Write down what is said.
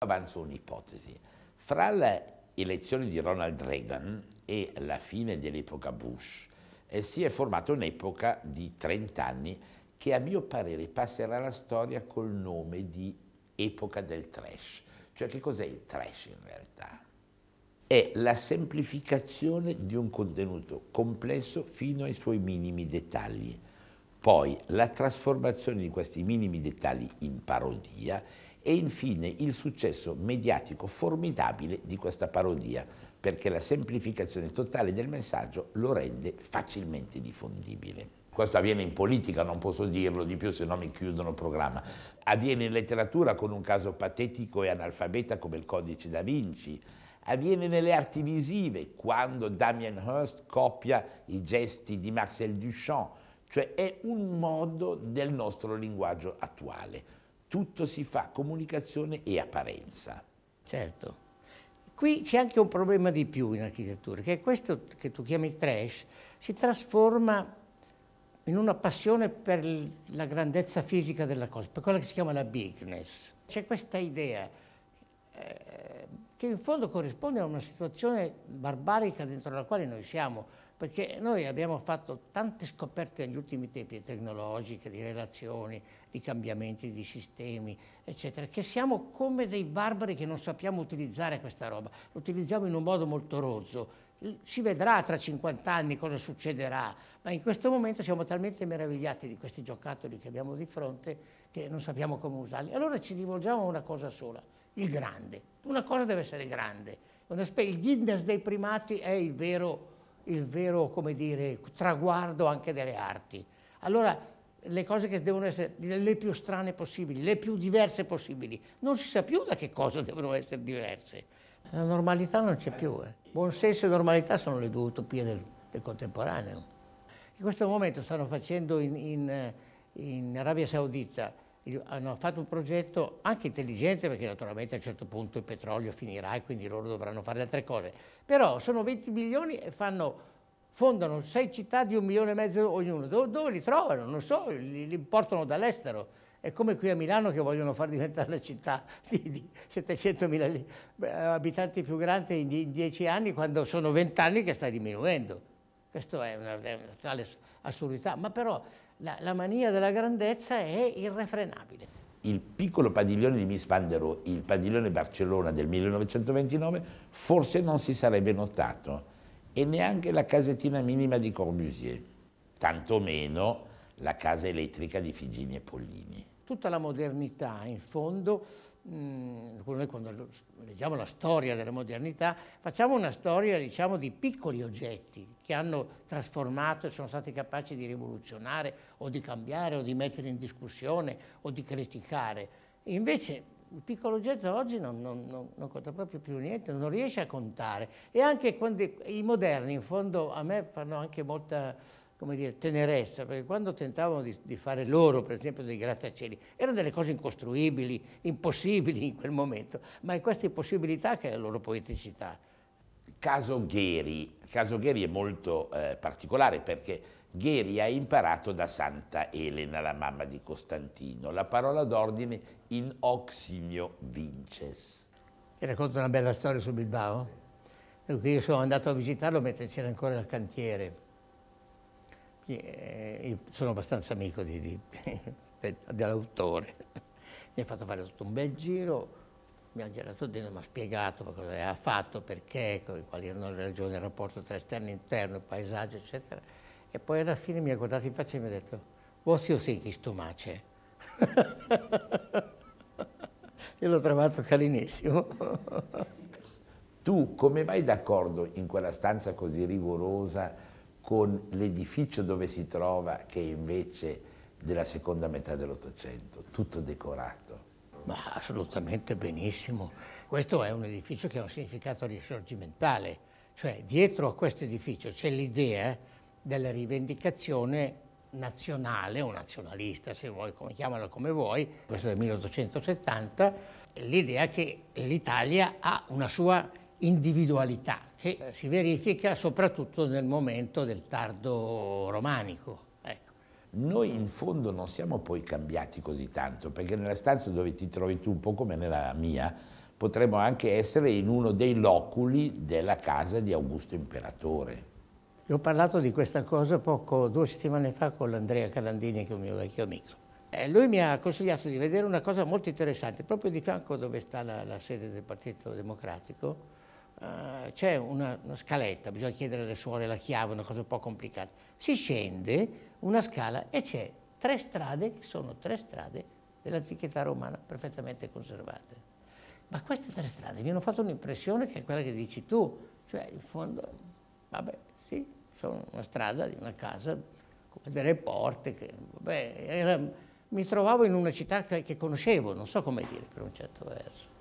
Avanzo un'ipotesi. Fra le elezioni di Ronald Reagan e la fine dell'epoca Bush eh, si è formata un'epoca di 30 anni che a mio parere passerà alla storia col nome di epoca del trash. Cioè che cos'è il trash in realtà? È la semplificazione di un contenuto complesso fino ai suoi minimi dettagli, poi la trasformazione di questi minimi dettagli in parodia e infine il successo mediatico formidabile di questa parodia, perché la semplificazione totale del messaggio lo rende facilmente diffondibile. Questo avviene in politica, non posso dirlo di più, se no mi chiudono il programma. Avviene in letteratura con un caso patetico e analfabeta come il Codice da Vinci. Avviene nelle arti visive, quando Damien Hirst copia i gesti di Marcel Duchamp, cioè è un modo del nostro linguaggio attuale tutto si fa comunicazione e apparenza. Certo. Qui c'è anche un problema di più in architettura, che è questo che tu chiami trash, si trasforma in una passione per la grandezza fisica della cosa, per quella che si chiama la bigness. C'è questa idea che in fondo corrisponde a una situazione barbarica dentro la quale noi siamo, perché noi abbiamo fatto tante scoperte negli ultimi tempi tecnologiche, di relazioni, di cambiamenti di sistemi, eccetera, che siamo come dei barbari che non sappiamo utilizzare questa roba, lo utilizziamo in un modo molto rozzo. Si vedrà tra 50 anni cosa succederà, ma in questo momento siamo talmente meravigliati di questi giocattoli che abbiamo di fronte che non sappiamo come usarli. Allora ci rivolgiamo a una cosa sola, il grande. Una cosa deve essere grande. Il Guinness dei primati è il vero, il vero dire, traguardo anche delle arti. Allora le cose che devono essere le più strane possibili, le più diverse possibili, non si sa più da che cosa devono essere diverse. La normalità non c'è più. Eh. Buonsenso e normalità sono le due utopie del, del, contemporaneo. In questo momento stanno facendo in, in, in Arabia Saudita hanno fatto un progetto anche intelligente perché naturalmente a un certo punto il petrolio finirà e quindi loro dovranno fare altre cose. Però sono 20 milioni e fanno, fondano sei città di un milione e mezzo ognuno. Dove, dove li trovano? Non so, li, li importano dall'estero. È come qui a Milano che vogliono far diventare la città di, di mila abitanti più grande in 10 anni quando sono 20 anni che sta diminuendo. Questa è una, è una totale assurdità, ma però la, la, mania della grandezza è irrefrenabile. Il piccolo padiglione di Miss Van der Rohe, il padiglione Barcellona del 1929, forse non si sarebbe notato e neanche la casettina minima di Corbusier, tantomeno la casa elettrica di Figini e Pollini. Tutta la modernità, in fondo, Mm, noi quando leggiamo la storia della modernità, facciamo una storia diciamo, di piccoli oggetti che hanno trasformato e sono stati capaci di rivoluzionare o di cambiare o di mettere in discussione o di criticare. E invece il piccolo oggetto oggi non, non, non, non, conta proprio più niente, non riesce a contare. E anche quando i moderni, in fondo, a me fanno anche molta come dire, tenerezza, perché quando tentavano di, di, fare loro, per esempio, dei grattacieli, erano delle cose incostruibili, impossibili in quel momento, ma è questa impossibilità che è la loro poeticità. Caso Gheri, caso Gheri è molto eh, particolare perché Gheri ha imparato da Santa Elena, la mamma di Costantino, la parola d'ordine in oximio vinces. Ti racconto una bella storia su Bilbao? Io sono andato a visitarlo mentre c'era ancora il cantiere io sono abbastanza amico dell'autore. Mi ha fatto fare tutto un bel giro, mi ha girato dentro, mi ha spiegato cosa aveva fatto, perché, quali erano le ragioni, il rapporto tra esterno e interno, il paesaggio, eccetera. E poi alla fine mi ha guardato in faccia e mi ha detto, what o sì che too much? Io l'ho trovato carinissimo. tu come vai d'accordo in quella stanza così rigorosa con l'edificio dove si trova, che è invece della seconda metà dell'Ottocento, tutto decorato. Ma assolutamente benissimo. Questo è un edificio che ha un significato risorgimentale, cioè dietro a questo edificio c'è l'idea della rivendicazione nazionale o nazionalista, se vuoi, come chiamalo come vuoi, questo del 1870, l'idea che l'Italia ha una sua individualità che eh, si verifica soprattutto nel momento del tardo romanico. Ecco. Noi in fondo non siamo poi cambiati così tanto, perché nella stanza dove ti trovi tu, un po' come nella mia, potremmo anche essere in uno dei loculi della casa di Augusto Imperatore. Io ho parlato di questa cosa poco, due settimane fa, con l'Andrea Calandini, che è un mio vecchio amico. Eh, lui mi ha consigliato di vedere una cosa molto interessante, proprio di fianco dove sta la, la sede del Partito Democratico, eh, c'è una, una, scaletta, bisogna chiedere alle suore la chiave, una cosa un po' complicata. Si scende una scala e c'è tre strade che sono tre strade dell'antichità romana perfettamente conservate. Ma queste tre strade mi hanno fatto un'impressione che è quella che dici tu, cioè in fondo, vabbè, sì, sono una strada di una casa con delle porte, che, vabbè, era, mi trovavo in una città che, che conoscevo, non so come dire per un certo verso.